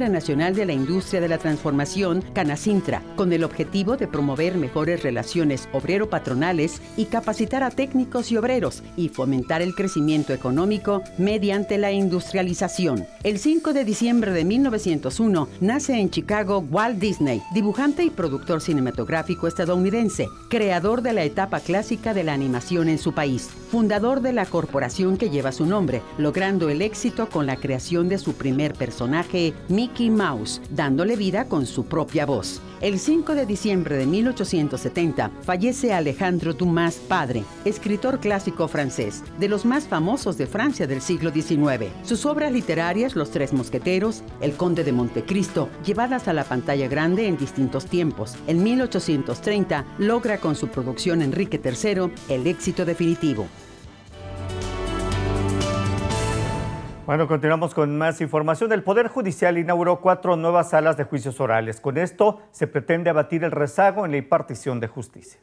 Nacional de la Industria de la Transformación, Canacintra, con el objetivo de promover mejores relaciones obrero-patronales y capacitar a técnicos y obreros y fomentar el crecimiento económico mediante la industrialización. El 5 de diciembre de 1901 nace en Chicago Walt Disney, dibujante y productor cinematográfico estadounidense, creador de la etapa clásica de la animación en su país, fundador de la corporación que lleva su nombre, logrando el éxito con la creación de su primer personaje, Mickey Mouse, dándole vida con su propia voz. El 5 de diciembre de 1870 fallece Alejandro Dumas padre, escritor clásico francés, de los más famosos de Francia del siglo XIX. Sus obras literarias, Los Tres Mosqueteros, El Conde de Montecristo, llevadas a la pantalla grande en distintos tiempos. En 1830 logra con su producción Enrique III el éxito definitivo. Bueno, continuamos con más información. El Poder Judicial inauguró cuatro nuevas salas de juicios orales. Con esto se pretende abatir el rezago en la impartición de justicia.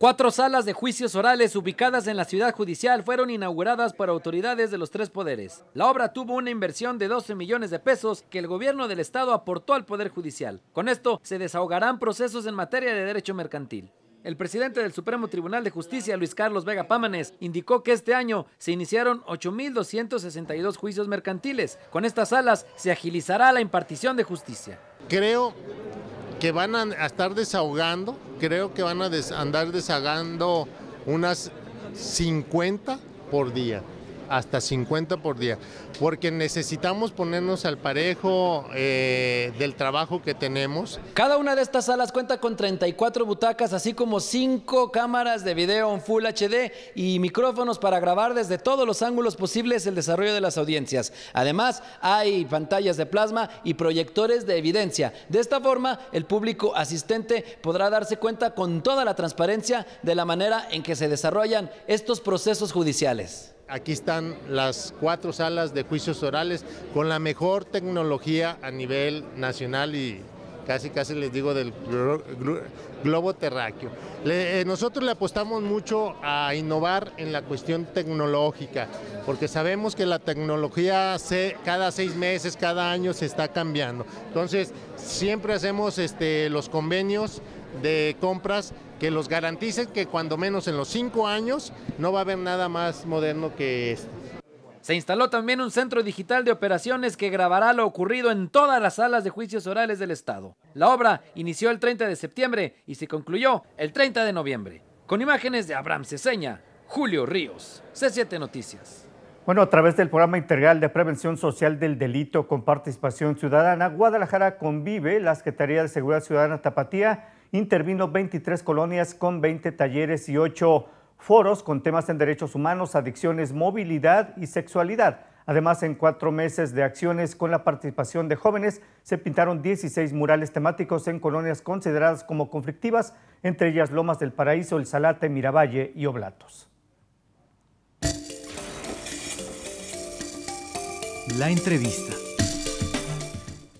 Cuatro salas de juicios orales ubicadas en la ciudad judicial fueron inauguradas por autoridades de los tres poderes. La obra tuvo una inversión de 12 millones de pesos que el gobierno del estado aportó al Poder Judicial. Con esto se desahogarán procesos en materia de derecho mercantil. El presidente del Supremo Tribunal de Justicia, Luis Carlos Vega Pámanes, indicó que este año se iniciaron 8.262 juicios mercantiles. Con estas alas se agilizará la impartición de justicia. Creo que van a estar desahogando, creo que van a andar desahogando unas 50 por día hasta 50 por día, porque necesitamos ponernos al parejo eh, del trabajo que tenemos. Cada una de estas salas cuenta con 34 butacas, así como 5 cámaras de video en Full HD y micrófonos para grabar desde todos los ángulos posibles el desarrollo de las audiencias. Además, hay pantallas de plasma y proyectores de evidencia. De esta forma, el público asistente podrá darse cuenta con toda la transparencia de la manera en que se desarrollan estos procesos judiciales. Aquí están las cuatro salas de juicios orales con la mejor tecnología a nivel nacional y casi casi les digo del globo terráqueo. Eh, nosotros le apostamos mucho a innovar en la cuestión tecnológica, porque sabemos que la tecnología se, cada seis meses, cada año se está cambiando. Entonces, siempre hacemos este, los convenios de compras que los garanticen que cuando menos en los cinco años no va a haber nada más moderno que esto. Se instaló también un centro digital de operaciones que grabará lo ocurrido en todas las salas de juicios orales del Estado. La obra inició el 30 de septiembre y se concluyó el 30 de noviembre. Con imágenes de Abraham Ceseña, Julio Ríos, C7 Noticias. Bueno, a través del programa integral de prevención social del delito con participación ciudadana, Guadalajara convive la Secretaría de Seguridad Ciudadana Tapatía intervino 23 colonias con 20 talleres y 8 foros con temas en derechos humanos, adicciones, movilidad y sexualidad. Además, en cuatro meses de acciones con la participación de jóvenes, se pintaron 16 murales temáticos en colonias consideradas como conflictivas, entre ellas Lomas del Paraíso, El Salate, Miravalle y Oblatos. La entrevista.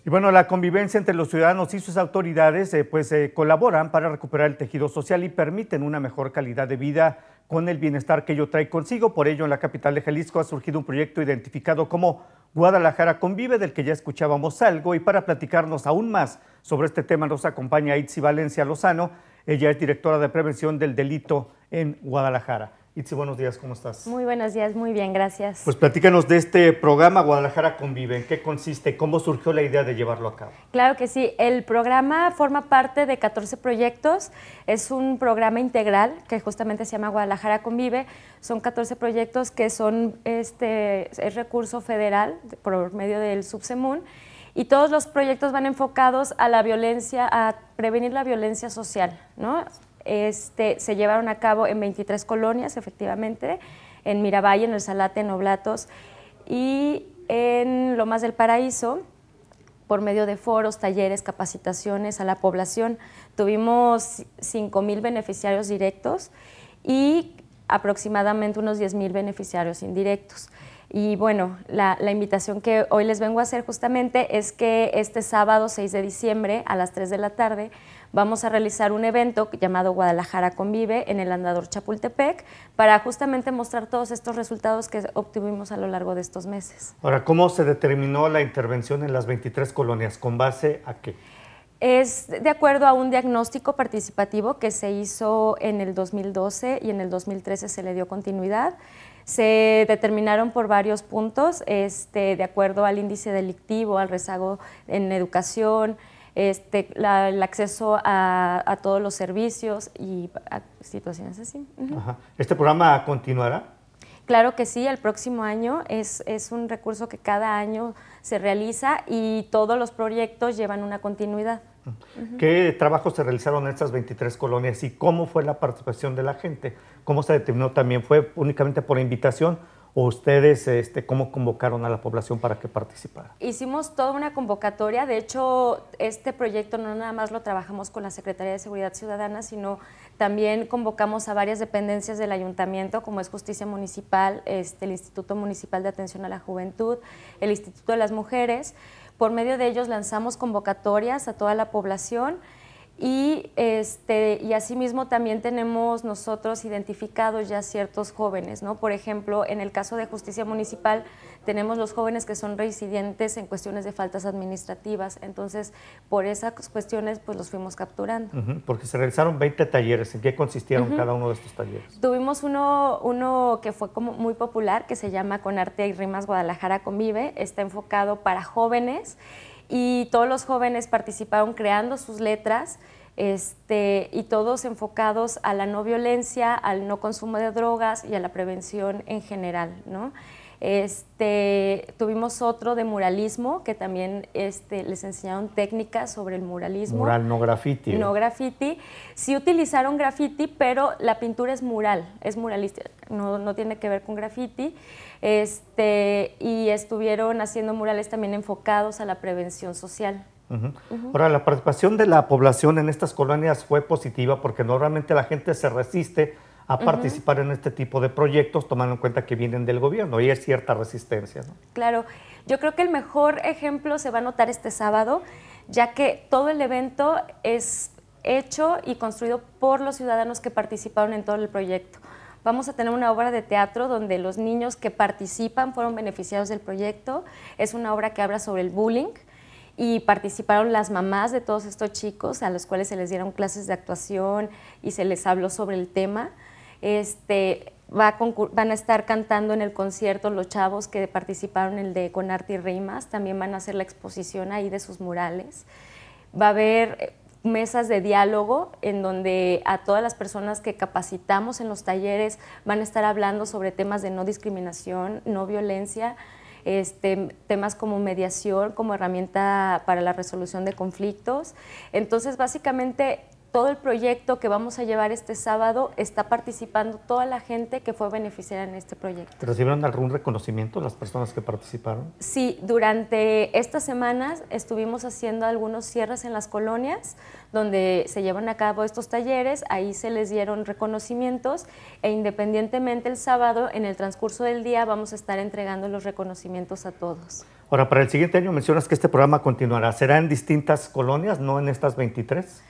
Y bueno, la convivencia entre los ciudadanos y sus autoridades eh, pues eh, colaboran para recuperar el tejido social y permiten una mejor calidad de vida con el bienestar que ello trae consigo. Por ello, en la capital de Jalisco ha surgido un proyecto identificado como Guadalajara Convive, del que ya escuchábamos algo. Y para platicarnos aún más sobre este tema nos acompaña Itzi Valencia Lozano. Ella es directora de prevención del delito en Guadalajara. Itzi, buenos días, ¿cómo estás? Muy buenos días, muy bien, gracias. Pues platícanos de este programa Guadalajara Convive, ¿en qué consiste? ¿Cómo surgió la idea de llevarlo a cabo? Claro que sí, el programa forma parte de 14 proyectos, es un programa integral que justamente se llama Guadalajara Convive, son 14 proyectos que son este, recurso federal por medio del Subsemun y todos los proyectos van enfocados a la violencia, a prevenir la violencia social, ¿no? Este, se llevaron a cabo en 23 colonias, efectivamente, en Miravalle, en El Salate, en Oblatos y en lo Lomas del Paraíso, por medio de foros, talleres, capacitaciones a la población. Tuvimos 5.000 beneficiarios directos y aproximadamente unos 10.000 beneficiarios indirectos. Y bueno, la, invitación que hoy les vengo a hacer justamente es que este sábado 6 de diciembre a las 3 de la tarde vamos a realizar un evento llamado Guadalajara Convive en el andador Chapultepec para justamente mostrar todos estos resultados que obtuvimos a lo largo de estos meses. Ahora, ¿cómo se determinó la intervención en las 23 colonias? ¿Con base a qué? Es de acuerdo a un diagnóstico participativo que se hizo en el 2012 y en el 2013 se le dio continuidad. Se determinaron por varios puntos, este, de acuerdo al índice delictivo, al rezago en educación, este, el acceso a, todos los servicios y situaciones así. ¿Este programa continuará? Claro que sí, el próximo año es, es, un recurso que cada año se realiza y todos los proyectos llevan una continuidad. ¿Qué trabajos se realizaron en estas 23 colonias y cómo fue la participación de la gente? ¿Cómo se determinó también? ¿Fue únicamente por invitación o ustedes este, cómo convocaron a la población para que participara? Hicimos toda una convocatoria, de hecho este proyecto no nada más lo trabajamos con la Secretaría de Seguridad Ciudadana, sino también convocamos a varias dependencias del ayuntamiento, como es Justicia Municipal, este, el Instituto Municipal de Atención a la Juventud, el Instituto de las Mujeres. Por medio de ellos lanzamos convocatorias a toda la población y, este, y asimismo también tenemos nosotros identificados ya ciertos jóvenes, ¿no? Por ejemplo, en el caso de justicia municipal tenemos los jóvenes que son residentes en cuestiones de faltas administrativas, entonces por esas cuestiones pues los fuimos capturando. porque se realizaron 20 talleres, ¿en qué consistieron cada uno de estos talleres? Tuvimos uno, uno que fue como muy popular que se llama Con Arte y Rimas Guadalajara Convive, está enfocado para jóvenes y todos los jóvenes participaron creando sus letras este, y todos enfocados a la no violencia, al no consumo de drogas y a la prevención en general. ¿no? Este, tuvimos otro de muralismo, que también este, les enseñaron técnicas sobre el muralismo. Mural, no graffiti. No graffiti. Sí utilizaron graffiti, pero la pintura es mural, es muralista, no, tiene que ver con graffiti. Este, y estuvieron haciendo murales también enfocados a la prevención social. Ahora, la participación de la población en estas colonias fue positiva porque normalmente la gente se resiste a participar en este tipo de proyectos, tomando en cuenta que vienen del gobierno y hay cierta resistencia. Claro, yo creo que el mejor ejemplo se va a notar este sábado, ya que todo el evento es hecho y construido por los ciudadanos que participaron en todo el proyecto. Vamos a tener una obra de teatro donde los niños que participan fueron beneficiados del proyecto. Es una obra que habla sobre el bullying y participaron las mamás de todos estos chicos a los cuales se les dieron clases de actuación y se les habló sobre el tema. Este, va van a estar cantando en el concierto los chavos que participaron en el de Con Arte y Rimas, también van a hacer la exposición ahí de sus murales. Va a haber eh, mesas de diálogo en donde a todas las personas que capacitamos en los talleres van a estar hablando sobre temas de no discriminación, no violencia, este, temas como mediación, como herramienta para la resolución de conflictos. Entonces, básicamente todo el proyecto que vamos a llevar este sábado está participando toda la gente que fue beneficiada en este proyecto. ¿Recibieron algún reconocimiento las personas que participaron? Sí, durante estas semanas estuvimos haciendo algunos cierres en las colonias donde se llevan a cabo estos talleres, ahí se les dieron reconocimientos e independientemente el sábado, en el transcurso del día, vamos a estar entregando los reconocimientos a todos. Ahora, para el siguiente año mencionas que este programa continuará. ¿Será en distintas colonias, no en estas 23?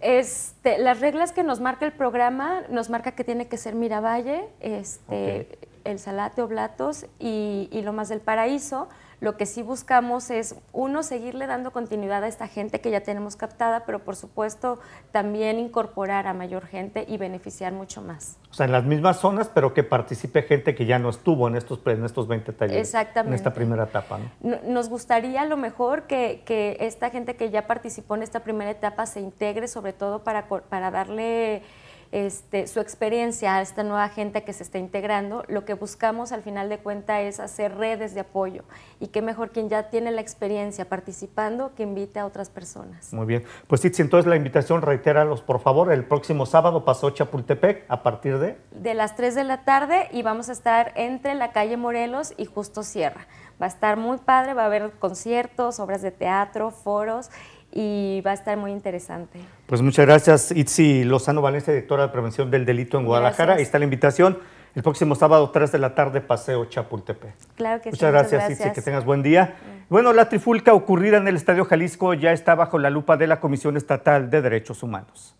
Este, las reglas que nos marca el programa, nos marca que tiene que ser Miravalle, este, el Salate Oblatos y, y más del Paraíso. Lo que sí buscamos es, uno, seguirle dando continuidad a esta gente que ya tenemos captada, pero por supuesto también incorporar a mayor gente y beneficiar mucho más. O sea, en las mismas zonas, pero que participe gente que ya no estuvo en estos, en estos 20 talleres. Exactamente. En esta primera etapa. ¿no? Nos gustaría a lo mejor que, esta gente que ya participó en esta primera etapa se integre, sobre todo para, para darle este, su experiencia a esta nueva gente que se está integrando, lo que buscamos al final de cuenta es hacer redes de apoyo y qué mejor quien ya tiene la experiencia participando que invite a otras personas. Muy bien, pues Itzi, entonces la invitación, reitéralos por favor, el próximo sábado pasó Chapultepec a partir de... De las 3 de la tarde y vamos a estar entre la calle Morelos y Justo Sierra. Va a estar muy padre, va a haber conciertos, obras de teatro, foros y va a estar muy interesante. Pues muchas gracias, Itzi Lozano Valencia, directora de Prevención del Delito en Guadalajara. Ahí está la invitación. El próximo sábado, 3 de la tarde, paseo Chapultepec. Claro que sí. muchas gracias, Itzi, que tengas buen día. Mm. Bueno, la trifulca ocurrida en el Estadio Jalisco ya está bajo la lupa de la Comisión Estatal de Derechos Humanos.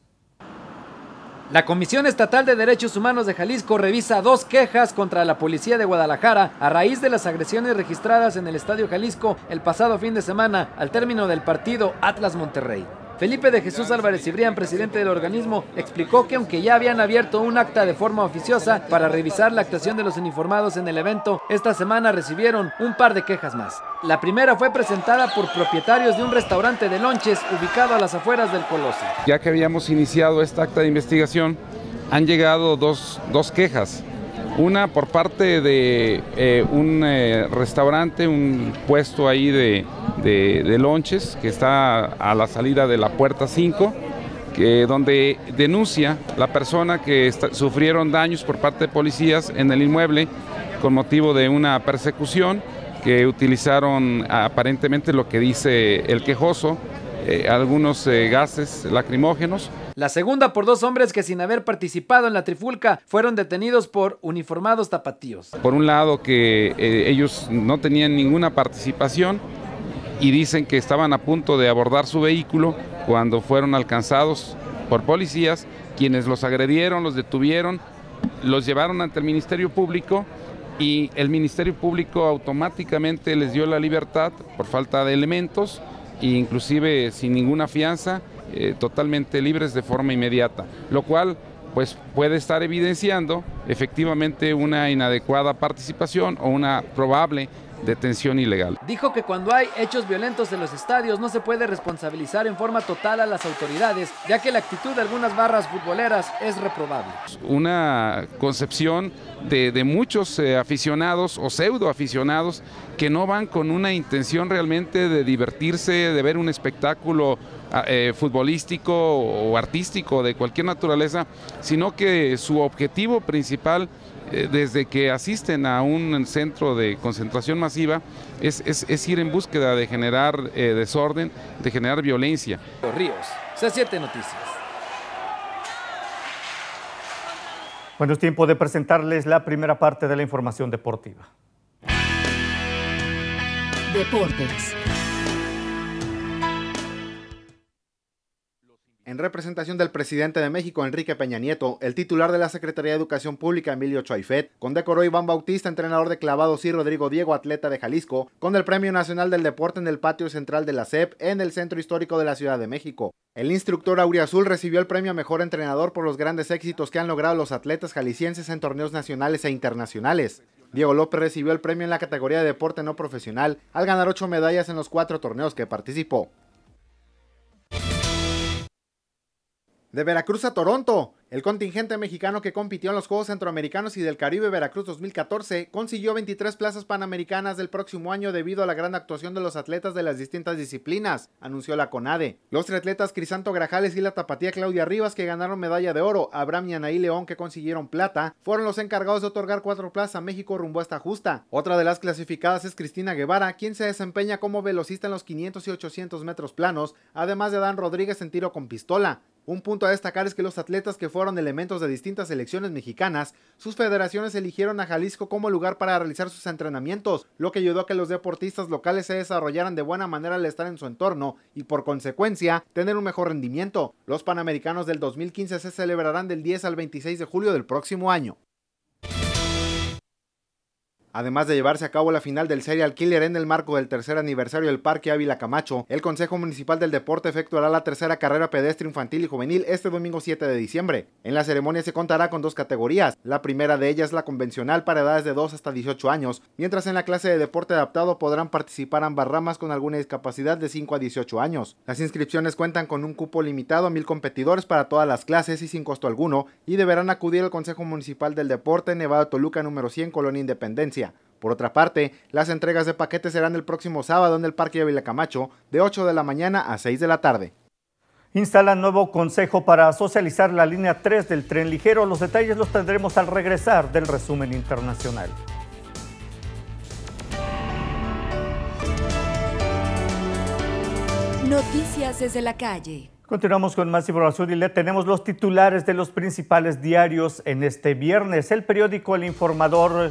La Comisión Estatal de Derechos Humanos de Jalisco revisa dos quejas contra la policía de Guadalajara a raíz de las agresiones registradas en el Estadio Jalisco el pasado fin de semana al término del partido Atlas Monterrey. Felipe de Jesús Álvarez Cibrián, presidente del organismo, explicó que aunque ya habían abierto un acta de forma oficiosa para revisar la actuación de los uniformados en el evento, esta semana recibieron un par de quejas más. La primera fue presentada por propietarios de un restaurante de lonches ubicado a las afueras del Coloso. Ya que habíamos iniciado esta acta de investigación, han llegado dos quejas una por parte de eh, un eh, restaurante, un puesto ahí de, de, lonches que está a la salida de la puerta 5, que, donde denuncia la persona que sufrieron daños por parte de policías en el inmueble con motivo de una persecución que utilizaron aparentemente lo que dice el quejoso, eh, algunos gases lacrimógenos la segunda por dos hombres que sin haber participado en la trifulca fueron detenidos por uniformados tapatíos. Por un lado que eh, ellos no tenían ninguna participación y dicen que estaban a punto de abordar su vehículo cuando fueron alcanzados por policías, quienes los agredieron, los detuvieron, los llevaron ante el Ministerio Público y el Ministerio Público automáticamente les dio la libertad por falta de elementos e inclusive sin ninguna fianza eh, totalmente libres de forma inmediata, lo cual pues puede estar evidenciando efectivamente una inadecuada participación o una probable detención ilegal. Dijo que cuando hay hechos violentos en los estadios no se puede responsabilizar en forma total a las autoridades, ya que la actitud de algunas barras futboleras es reprobable. Una concepción de, muchos eh, aficionados o pseudo aficionados que no van con una intención realmente de divertirse, de ver un espectáculo ah, eh, futbolístico o artístico de cualquier naturaleza, sino que su objetivo principal eh, desde que asisten a un centro de concentración masiva es, ir en búsqueda de generar eh, desorden, de generar violencia. ríos, C7 Noticias. Bueno, es tiempo de presentarles la primera parte de la información deportiva. Deportes. en representación del presidente de México, Enrique Peña Nieto, el titular de la Secretaría de Educación Pública, Emilio Choifet, condecoró Iván Bautista, entrenador de clavados, y Rodrigo Diego, atleta de Jalisco, con el Premio Nacional del Deporte en el patio central de la CEP en el Centro Histórico de la Ciudad de México. El instructor Auriazul recibió el premio a mejor entrenador por los grandes éxitos que han logrado los atletas jaliscienses en torneos nacionales e internacionales. Diego López recibió el premio en la categoría de deporte no profesional al ganar ocho medallas en los cuatro torneos que participó. De Veracruz a Toronto. El contingente mexicano que compitió en los Juegos Centroamericanos y del Caribe Veracruz 2014 consiguió 23 plazas panamericanas del próximo año debido a la gran actuación de los atletas de las distintas disciplinas, anunció la CONADE. Los triatletas Crisanto Grajales y la tapatía Claudia Rivas que ganaron medalla de oro, Abraham y Anaí León que consiguieron plata, fueron los encargados de otorgar cuatro plazas a México rumbo a esta justa. Otra de las clasificadas es Cristina Guevara, quien se desempeña como velocista en los 500 y 800 metros planos, además de Dan Rodríguez en tiro con pistola. Un punto a destacar es que los atletas que fueron fueron elementos de distintas selecciones mexicanas, sus federaciones eligieron a Jalisco como lugar para realizar sus entrenamientos, lo que ayudó a que los deportistas locales se desarrollaran de buena manera al estar en su entorno y por consecuencia tener un mejor rendimiento. Los Panamericanos del 2015 se celebrarán del 10 al 26 de julio del próximo año. Además de llevarse a cabo la final del Serial Killer en el marco del tercer aniversario del Parque Ávila Camacho, el Consejo Municipal del Deporte efectuará la tercera carrera pedestre infantil y juvenil este domingo 7 de diciembre. En la ceremonia se contará con dos categorías, la primera de ellas la convencional para edades de 2 hasta 18 años, mientras en la clase de deporte adaptado podrán participar ambas ramas con alguna discapacidad de 5 a 18 años. Las inscripciones cuentan con un cupo limitado a mil competidores para todas las clases y sin costo alguno, y deberán acudir al Consejo Municipal del Deporte Nevado Toluca número 100 Colonia Independencia. Por otra parte, las entregas de paquetes serán el próximo sábado en el Parque de Camacho, de 8 de la mañana a 6 de la tarde. Instala nuevo consejo para socializar la línea 3 del tren ligero. Los detalles los tendremos al regresar del resumen internacional. Noticias desde la calle. Continuamos con más información y le tenemos los titulares de los principales diarios en este viernes. El periódico El Informador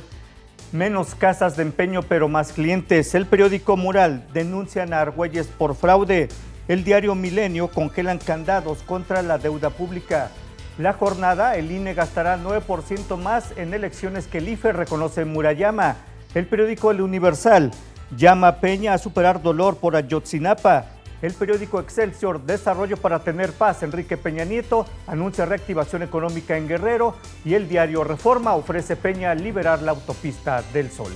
Menos casas de empeño, pero más clientes. El periódico Mural denuncian a Argüelles por fraude. El diario Milenio congelan candados contra la deuda pública. La jornada, el INE gastará 9% más en elecciones que el IFE reconoce Murayama. El periódico El Universal llama a Peña a superar dolor por Ayotzinapa. El periódico Excelsior Desarrollo para tener paz, Enrique Peña Nieto, anuncia reactivación económica en Guerrero y el diario Reforma ofrece Peña liberar la autopista del Sol.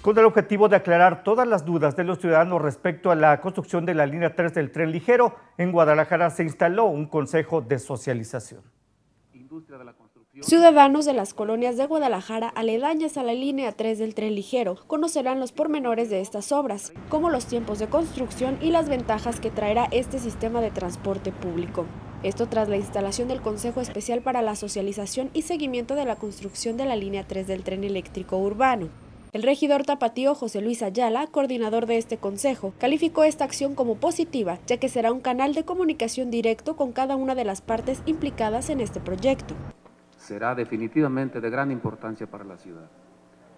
Con el objetivo de aclarar todas las dudas de los ciudadanos respecto a la construcción de la línea 3 del tren ligero, en Guadalajara se instaló un consejo de socialización. Ciudadanos de las colonias de Guadalajara, aledañas a la línea 3 del tren ligero, conocerán los pormenores de estas obras, como los tiempos de construcción y las ventajas que traerá este sistema de transporte público. Esto tras la instalación del Consejo Especial para la Socialización y Seguimiento de la Construcción de la línea 3 del tren eléctrico urbano. El regidor tapatío José Luis Ayala, coordinador de este consejo, calificó esta acción como positiva, ya que será un canal de comunicación directo con cada una de las partes implicadas en este proyecto será definitivamente de gran importancia para la ciudad.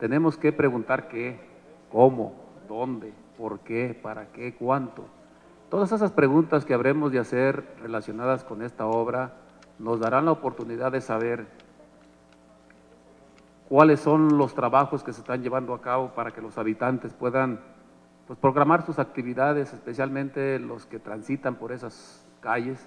Tenemos que preguntar qué, cómo, dónde, por qué, para qué, cuánto. Todas esas preguntas que habremos de hacer relacionadas con esta obra nos darán la oportunidad de saber cuáles son los trabajos que se están llevando a cabo para que los habitantes puedan pues, programar sus actividades, especialmente los que transitan por esas calles,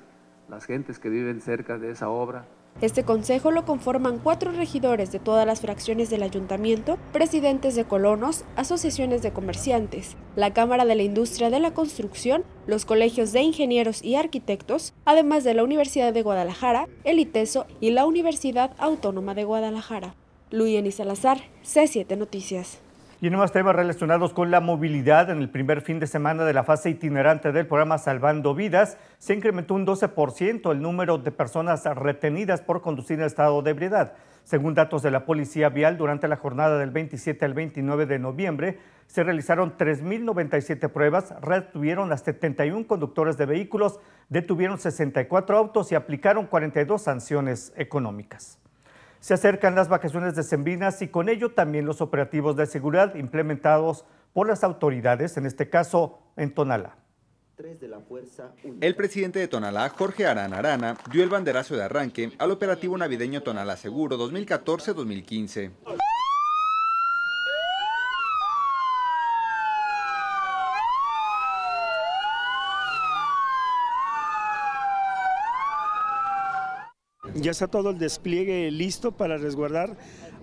las gentes que viven cerca de esa obra. Este consejo lo conforman cuatro regidores de todas las fracciones del ayuntamiento, presidentes de colonos, asociaciones de comerciantes, la Cámara de la Industria de la Construcción, los colegios de ingenieros y arquitectos, además de la Universidad de Guadalajara, el ITESO y la Universidad Autónoma de Guadalajara. Luis Salazar, C7 Noticias. Y en más temas relacionados con la movilidad, en el primer fin de semana de la fase itinerante del programa Salvando Vidas, se incrementó un 12% el número de personas retenidas por conducir en estado de ebriedad. Según datos de la Policía Vial, durante la jornada del 27 al 29 de noviembre, se realizaron 3.097 pruebas, retuvieron a 71 conductores de vehículos, detuvieron 64 autos y aplicaron 42 sanciones económicas. Se acercan las vacaciones de decembrinas y con ello también los operativos de seguridad implementados por las autoridades, en este caso en Tonala. el presidente de Tonalá, Jorge Arana Arana, dio el banderazo de arranque al operativo navideño Tonalá Seguro 2014-2015. Ya está todo el despliegue listo para resguardar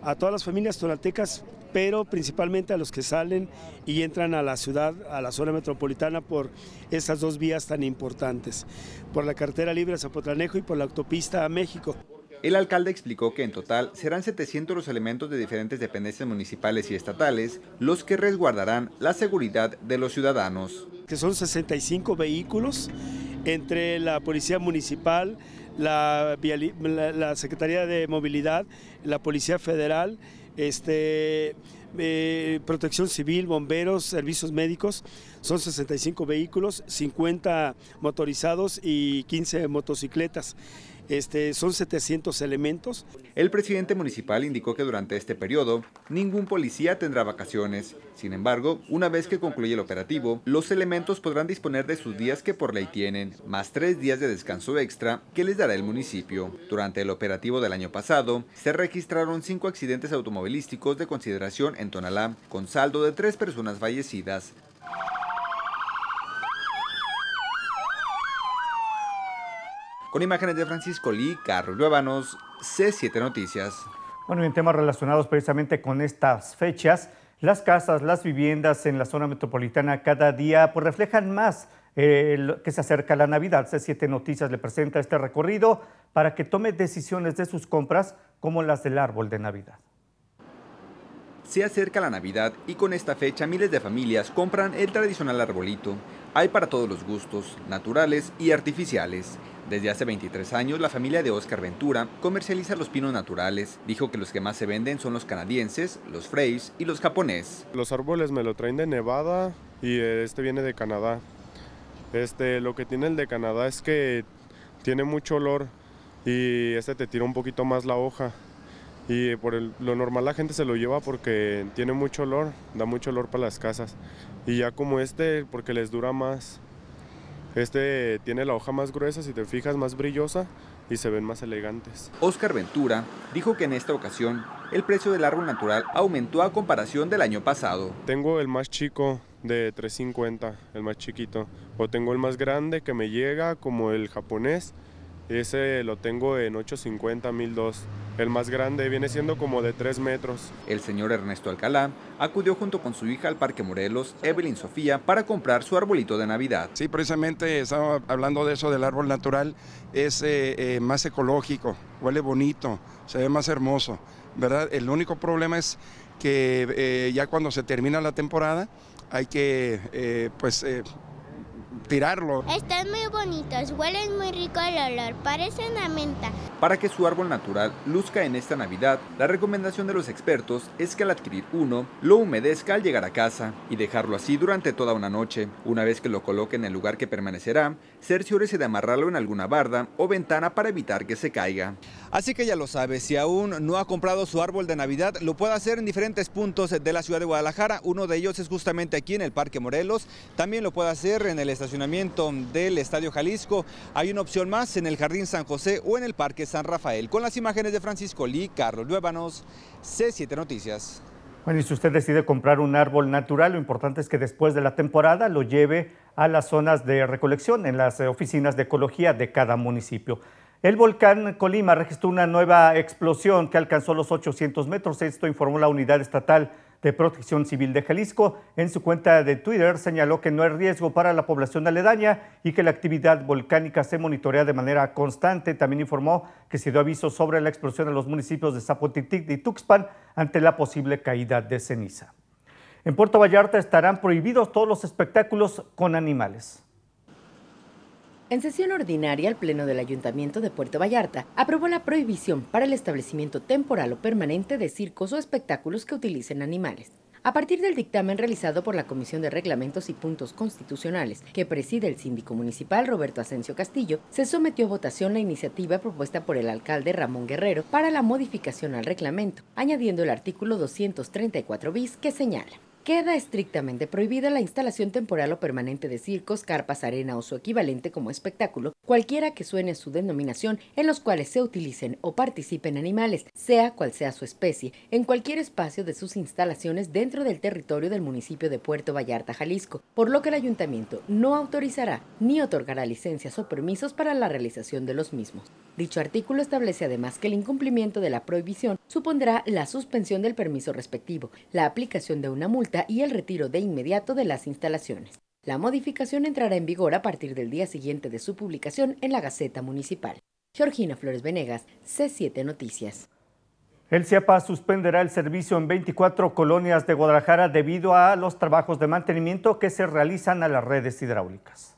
a todas las familias tonaltecas, pero principalmente a los que salen y entran a la ciudad, a la zona metropolitana por estas dos vías tan importantes, por la carretera libre a Zapotlanejo y por la autopista a México. El alcalde explicó que en total serán 700 los elementos de diferentes dependencias municipales y estatales los que resguardarán la seguridad de los ciudadanos. Que son 65 vehículos entre la policía municipal, la, Secretaría de Movilidad, la Policía Federal, este, eh, protección civil, bomberos, servicios médicos. Son 65 vehículos, 50 motorizados y 15 motocicletas. Este, son 700 elementos. El presidente municipal indicó que durante este periodo ningún policía tendrá vacaciones. Sin embargo, una vez que concluye el operativo, los elementos podrán disponer de sus días que por ley tienen, más tres días de descanso extra que les dará el municipio. Durante el operativo del año pasado, se registraron cinco accidentes automovilísticos de consideración en Tonalá, con saldo de tres personas fallecidas. con imágenes de Francisco Lee, Carlos Luévanos, C7 Noticias. Bueno, y en temas relacionados precisamente con estas fechas, las casas, las viviendas en la zona metropolitana cada día pues, reflejan más eh, que se acerca la Navidad. C7 Noticias le presenta este recorrido para que tome decisiones de sus compras como las del árbol de Navidad. Se acerca la Navidad y con esta fecha miles de familias compran el tradicional arbolito. Hay para todos los gustos, naturales y artificiales. Desde hace 23 años, la familia de Oscar Ventura comercializa los pinos naturales. Dijo que los que más se venden son los canadienses, los freys y los japonés. Los árboles me lo traen de Nevada y eh, este viene de Canadá. Este, lo que tiene el de Canadá es que tiene mucho olor y este te tira un poquito más la hoja. Y eh, por lo normal la gente se lo lleva porque tiene mucho olor, da mucho olor para las casas. Y ya como este, porque les dura más. Este tiene la hoja más gruesa, si te fijas, más brillosa y se ven más elegantes. Oscar Ventura dijo que en esta ocasión el precio del árbol natural aumentó a comparación del año pasado. Tengo el más chico de 350, el más chiquito, o tengo el más grande que me llega como el japonés, ese lo tengo en 850, 1002. El más grande viene siendo como de 3 metros. El señor Ernesto Alcalá acudió junto con su hija al Parque Morelos, Evelyn Sofía, para comprar su arbolito de Navidad. Sí, precisamente estamos hablando de eso del árbol natural. Es eh, eh, más ecológico, huele bonito, se ve más hermoso, ¿verdad? El único problema es que eh, ya cuando se termina la temporada hay que pues tirarlo. Están muy bonitos, huelen muy rico el olor, parecen a menta. Para que su árbol natural luzca en esta Navidad, la recomendación de los expertos es que al adquirir uno, lo humedezca al llegar a casa y dejarlo así durante toda una noche. Una vez que lo coloque en el lugar que permanecerá, cerciórese de amarrarlo en alguna barda o ventana para evitar que se caiga. Así que ya lo sabe, si aún no ha comprado su árbol de Navidad, lo puede hacer en diferentes puntos de la ciudad de Guadalajara. Uno de ellos es justamente aquí en el Parque Morelos. También lo puede hacer en el estacionamiento del Estadio Jalisco, hay una opción más en el Jardín San José o en el Parque San Rafael. Con las imágenes de Francisco Lee, Carlos Luébanos, C7 Noticias. Bueno, y si usted decide comprar un árbol natural, lo importante es que después de la temporada lo lleve a las zonas de recolección, en las eh, oficinas de ecología de cada municipio. El volcán Colima registró una nueva explosión que alcanzó los 800 metros. Esto informó la unidad estatal de Protección Civil de Jalisco, en su cuenta de Twitter señaló que no hay riesgo para la población aledaña y que la actividad volcánica se monitorea de manera constante. También informó que se dio aviso sobre la explosión en los municipios de Zapotitic y Tuxpan ante la posible caída de ceniza. En Puerto Vallarta estarán prohibidos todos los espectáculos con animales. En sesión ordinaria, el Pleno del Ayuntamiento de Puerto Vallarta aprobó la prohibición para el establecimiento temporal o permanente de circos o espectáculos que utilicen animales. A partir del dictamen realizado por la Comisión de Reglamentos y Puntos Constitucionales, que preside el síndico municipal Roberto Asencio Castillo, se sometió a votación la iniciativa propuesta por el alcalde Ramón Guerrero para la modificación al reglamento, añadiendo el artículo 234 bis que señala. Queda estrictamente prohibida la instalación temporal o permanente de circos, carpas, arena o su equivalente como espectáculo, cualquiera que suene su denominación, en los cuales se utilicen o participen animales, sea cual sea su especie, en cualquier espacio de sus instalaciones dentro del territorio del municipio de Puerto Vallarta, Jalisco, por lo que el ayuntamiento no autorizará ni otorgará licencias o permisos para la realización de los mismos. Dicho artículo establece además que el incumplimiento de la prohibición supondrá la suspensión del permiso respectivo, la aplicación de una multa, y el retiro de inmediato de las instalaciones. La modificación entrará en vigor a partir del día siguiente de su publicación en la Gaceta Municipal. Georgina Flores Venegas, C7 Noticias. El CIAPA suspenderá el servicio en 24 colonias de Guadalajara debido a los trabajos de mantenimiento que se realizan a las redes hidráulicas.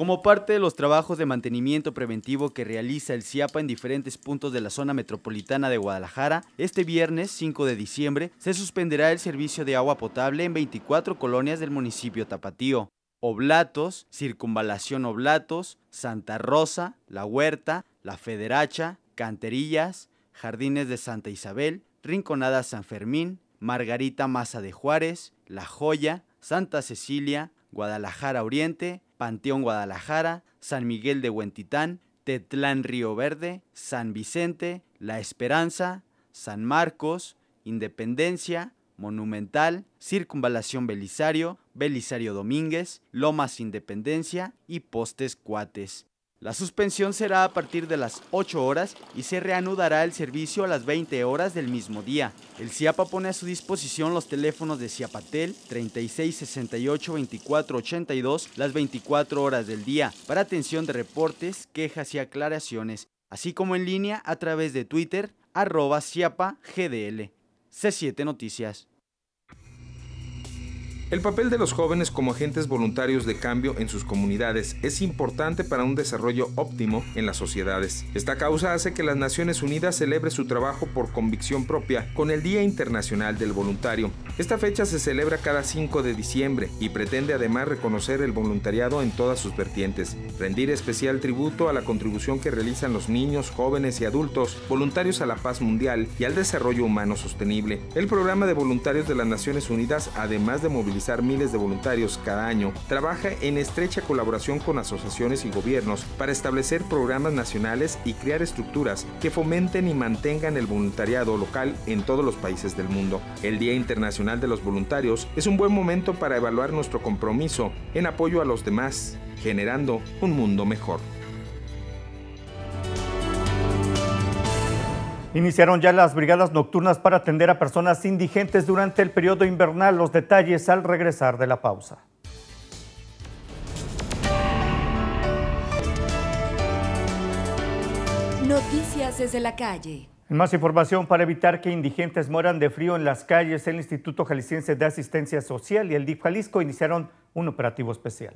Como parte de los trabajos de mantenimiento preventivo que realiza el CIAPA en diferentes puntos de la zona metropolitana de Guadalajara, este viernes 5 de diciembre se suspenderá el servicio de agua potable en 24 colonias del municipio Tapatío. Oblatos, Circunvalación Oblatos, Santa Rosa, La Huerta, La Federacha, Canterillas, Jardines de Santa Isabel, Rinconada San Fermín, Margarita Maza de Juárez, La Joya, Santa Cecilia, Guadalajara Oriente, Panteón Guadalajara, San Miguel de Huentitán, Tetlán Río Verde, San Vicente, La Esperanza, San Marcos, Independencia, Monumental, Circunvalación Belisario, Belisario Domínguez, Lomas Independencia y Postes Cuates. La suspensión será a partir de las 8 horas y se reanudará el servicio a las 20 horas del mismo día. El CIAPA pone a su disposición los teléfonos de CIAPATEL 3668-2482 las 24 horas del día para atención de reportes, quejas y aclaraciones, así como en línea a través de Twitter arroba CIAPAGDL. C7 Noticias. El papel de los jóvenes como agentes voluntarios de cambio en sus comunidades es importante para un desarrollo óptimo en las sociedades. Esta causa hace que las Naciones Unidas celebre su trabajo por convicción propia con el Día Internacional del Voluntario. Esta fecha se celebra cada 5 de diciembre y pretende además reconocer el voluntariado en todas sus vertientes, rendir especial tributo a la contribución que realizan los niños, jóvenes y adultos, voluntarios a la paz mundial y al desarrollo humano sostenible. El programa de voluntarios de las Naciones Unidas, además de movilizar miles de voluntarios cada año, trabaja en estrecha colaboración con asociaciones y gobiernos para establecer programas nacionales y crear estructuras que fomenten y mantengan el voluntariado local en todos los países del mundo. El Día Internacional de los Voluntarios es un buen momento para evaluar nuestro compromiso en apoyo a los demás, generando un mundo mejor. Iniciaron ya las brigadas nocturnas para atender a personas indigentes durante el periodo invernal. Los detalles al regresar de la pausa. Noticias desde la calle. Más información para evitar que indigentes mueran de frío en las calles. El Instituto Jalisciense de Asistencia Social y el DIF Jalisco iniciaron un operativo especial.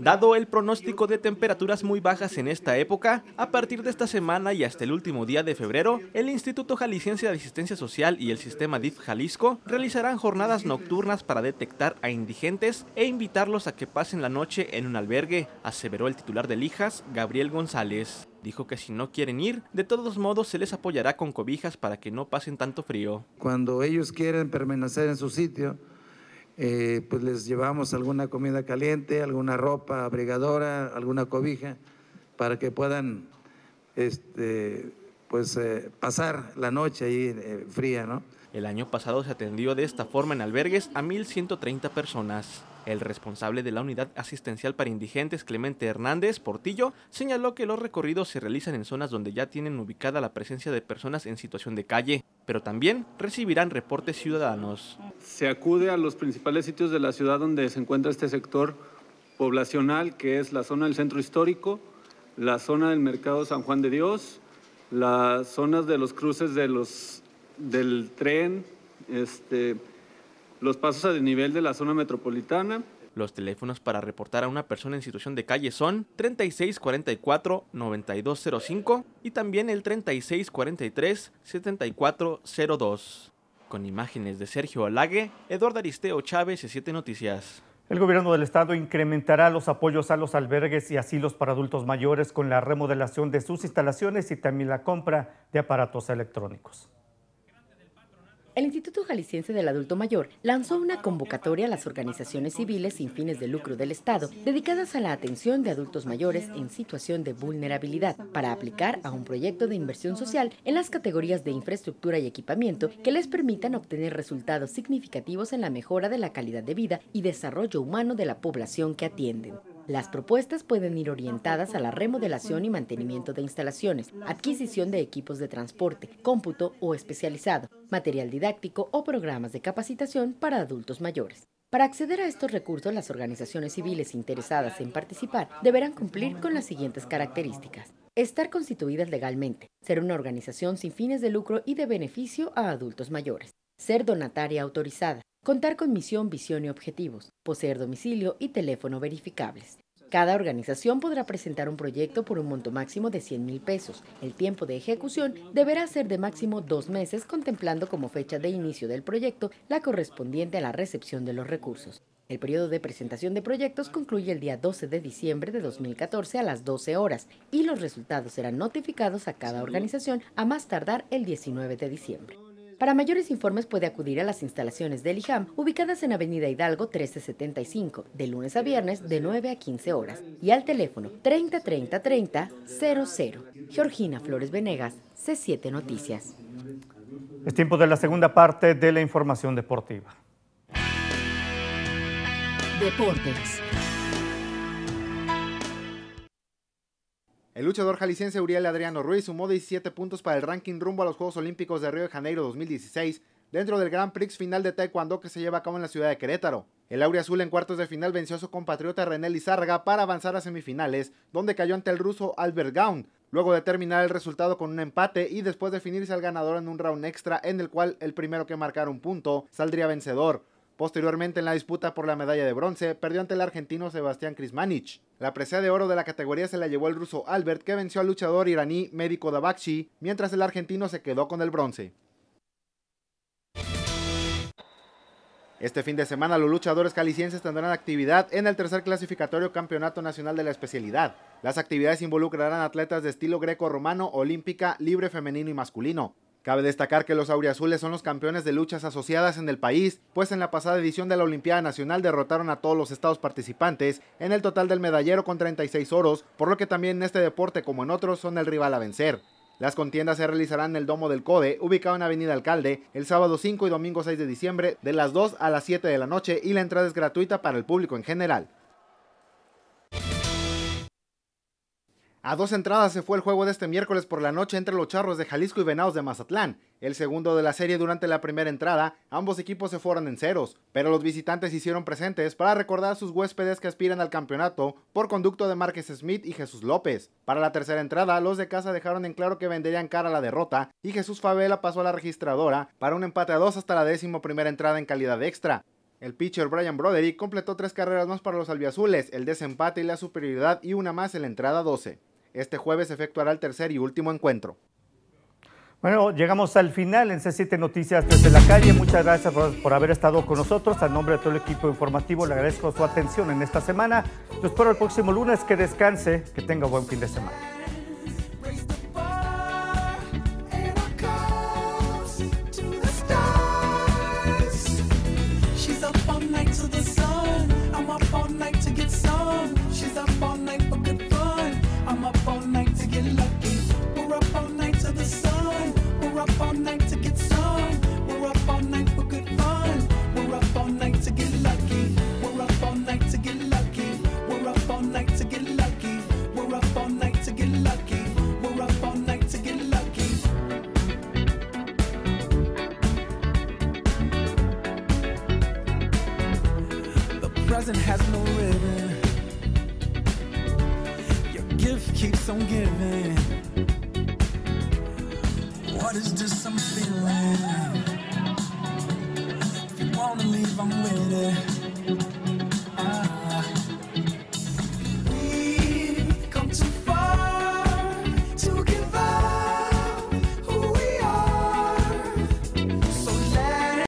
Dado el pronóstico de temperaturas muy bajas en esta época, a partir de esta semana y hasta el último día de febrero, el Instituto Jalisciense de Asistencia Social y el Sistema DIF Jalisco realizarán jornadas nocturnas para detectar a indigentes e invitarlos a que pasen la noche en un albergue, aseveró el titular de Lijas, Gabriel González. Dijo que si no quieren ir, de todos modos se les apoyará con cobijas para que no pasen tanto frío. Cuando ellos quieren permanecer en su sitio, eh, pues les llevamos alguna comida caliente, alguna ropa abrigadora, alguna cobija, para que puedan este, pues, eh, pasar la noche ahí eh, fría. ¿no? El año pasado se atendió de esta forma en albergues a 1.130 personas. El responsable de la unidad asistencial para indigentes, Clemente Hernández Portillo, señaló que los recorridos se realizan en zonas donde ya tienen ubicada la presencia de personas en situación de calle, pero también recibirán reportes ciudadanos. Se acude a los principales sitios de la ciudad donde se encuentra este sector poblacional, que es la zona del centro histórico, la zona del mercado San Juan de Dios, las zonas de los cruces de los, del tren, este, los pasos a nivel de la zona metropolitana. Los teléfonos para reportar a una persona en situación de calle son 3644-9205 y también el 3643-7402. Con imágenes de Sergio Alague, Eduardo Aristeo Chávez, y 7 Noticias. El gobierno del estado incrementará los apoyos a los albergues y asilos para adultos mayores con la remodelación de sus instalaciones y también la compra de aparatos electrónicos. El Instituto Jalisciense del Adulto Mayor lanzó una convocatoria a las organizaciones civiles sin fines de lucro del Estado dedicadas a la atención de adultos mayores en situación de vulnerabilidad para aplicar a un proyecto de inversión social en las categorías de infraestructura y equipamiento que les permitan obtener resultados significativos en la mejora de la calidad de vida y desarrollo humano de la población que atienden. Las propuestas pueden ir orientadas a la remodelación y mantenimiento de instalaciones, adquisición de equipos de transporte, cómputo o especializado, material didáctico o programas de capacitación para adultos mayores. Para acceder a estos recursos, las organizaciones civiles interesadas en participar deberán cumplir con las siguientes características. Estar constituidas legalmente, ser una organización sin fines de lucro y de beneficio a adultos mayores, ser donataria autorizada, contar con misión, visión y objetivos, poseer domicilio y teléfono verificables. Cada organización podrá presentar un proyecto por un monto máximo de 100 mil pesos. El tiempo de ejecución deberá ser de máximo dos meses, contemplando como fecha de inicio del proyecto la correspondiente a la recepción de los recursos. El periodo de presentación de proyectos concluye el día 12 de diciembre de 2014 a las 12 horas y los resultados serán notificados a cada organización a más tardar el 19 de diciembre. Para mayores informes puede acudir a las instalaciones del IJAM, ubicadas en Avenida Hidalgo 1375, de lunes a viernes de 9 a 15 horas, y al teléfono 30 30 30 Georgina Flores Venegas, C7 Noticias. Es tiempo de la segunda parte de la información deportiva. Deportes. El luchador jalisciense Uriel Adriano Ruiz sumó 17 puntos para el ranking rumbo a los Juegos Olímpicos de Río de Janeiro 2016 dentro del Grand Prix final de Taekwondo que se lleva a cabo en la ciudad de Querétaro. El Aurea Azul en cuartos de final venció a su compatriota René Lizárraga para avanzar a semifinales, donde cayó ante el ruso Albert Gaun, luego de terminar el resultado con un empate y después definirse al ganador en un round extra en el cual el primero que marcara un punto saldría vencedor. Posteriormente en la disputa por la medalla de bronce perdió ante el argentino Sebastián Krismanich. La presa de oro de la categoría se la llevó el ruso Albert, que venció al luchador iraní Médico Dabakshi, mientras el argentino se quedó con el bronce. Este fin de semana los luchadores calicienses tendrán actividad en el tercer clasificatorio Campeonato Nacional de la Especialidad. Las actividades involucrarán atletas de estilo greco-romano, olímpica, libre femenino y masculino. Cabe destacar que los auriazules son los campeones de luchas asociadas en el país, pues en la pasada edición de la Olimpiada Nacional derrotaron a todos los estados participantes en el total del medallero con 36 oros, por lo que también en este deporte como en otros son el rival a vencer. Las contiendas se realizarán en el Domo del Code, ubicado en Avenida Alcalde, el sábado 5 y domingo 6 de diciembre, de las 2 a las 7 de la noche y la entrada es gratuita para el público en general. A dos entradas se fue el juego de este miércoles por la noche entre los Charros de Jalisco y Venados de Mazatlán. El segundo de la serie durante la primera entrada, ambos equipos se fueron en ceros, pero los visitantes hicieron presentes para recordar a sus huéspedes que aspiran al campeonato por conducto de Márquez Smith y Jesús López. Para la tercera entrada, los de casa dejaron en claro que venderían cara a la derrota y Jesús Favela pasó a la registradora para un empate a dos hasta la décimo primera entrada en calidad extra. El pitcher Brian Broderick completó tres carreras más para los albiazules, el desempate y la superioridad y una más en la entrada 12. Este jueves efectuará el tercer y último encuentro. Bueno, llegamos al final en C7 Noticias desde la calle. Muchas gracias por, haber estado con nosotros. A nombre de todo el equipo informativo le agradezco su atención en esta semana. Los espero el próximo lunes. Que descanse, que tenga buen fin de semana.